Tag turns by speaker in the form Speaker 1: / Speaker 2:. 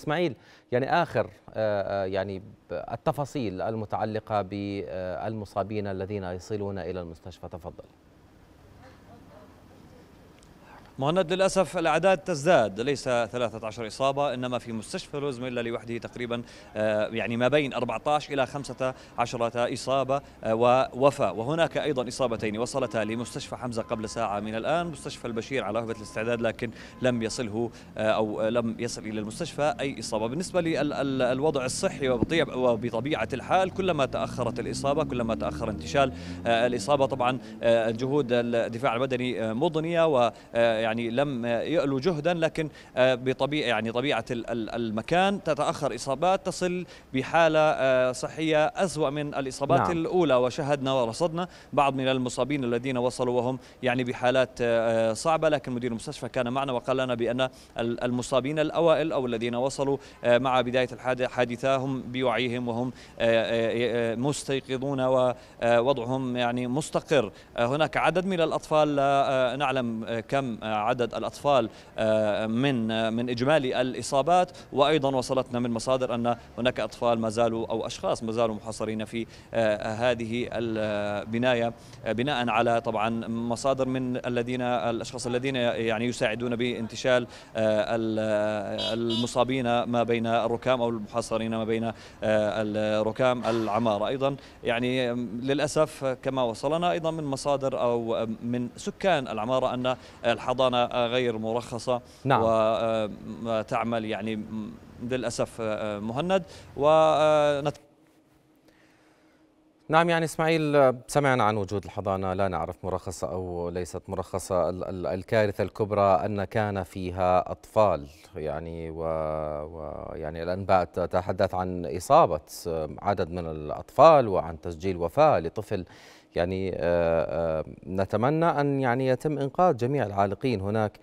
Speaker 1: اسماعيل يعني اخر آه، آه، يعني التفاصيل المتعلقه
Speaker 2: بالمصابين الذين
Speaker 1: يصلون الى المستشفى تفضل
Speaker 2: مهند للأسف الأعداد تزداد ليس 13 إصابة إنما في مستشفى روزميلا لوحده تقريبا آه، يعني ما بين 14 إلى 15 إصابة آه، ووفاة وهناك أيضا إصابتين وصلتا لمستشفى حمزة قبل ساعة من الآن مستشفى البشير على هبة الاستعداد لكن لم يصله آه، أو لم يصل إلى المستشفى أي إصابة بالنسبة للوضع الصحي وبطبيعة الحال كلما تأخرت الإصابة كلما تأخر انتشال الإصابة طبعا جهود الدفاع المدني مضنية و يعني يعني لم يألوا جهدا لكن آه، بطبيعة يعني طبيعة المكان تتأخر إصابات تصل بحالة آه، صحية أسوأ من الإصابات نعم. الأولى وشهدنا ورصدنا بعض من المصابين الذين وصلوا وهم يعني بحالات آه، صعبة لكن مدير المستشفى كان معنا وقال لنا بأن المصابين الأوائل أو الذين وصلوا مع بداية الحادثة هم بوعيهم وهم مستيقظون ووضعهم يعني مستقر هناك عدد من الأطفال لا نعلم كم عدد الأطفال آه، من من إجمالي الإصابات وأيضا وصلتنا من مصادر أن هناك أطفال ما زالوا أو أشخاص ما زالوا محاصرين في آه، هذه البناية آه، بناء على طبعا مصادر من الذين الأشخاص الذين يعني يساعدون بانتشال المصابين ما بين الركام أو المحاصرين ما بين الركام العمارة أيضا يعني للأسف كما وصلنا أيضا من مصادر أو من سكان العمارة أن الحضانة الحصانه غير مرخصه نعم. وتعمل يعني للاسف مهند ونتكلم
Speaker 1: نعم يعني اسماعيل سمعنا عن وجود الحضانه لا نعرف مرخصه او ليست مرخصه الكارثه الكبرى ان كان فيها اطفال يعني ويعني الانباء تتحدث عن اصابه عدد من الاطفال وعن تسجيل وفاه لطفل يعني آه، آه، نتمنى ان يعني يتم انقاذ جميع العالقين هناك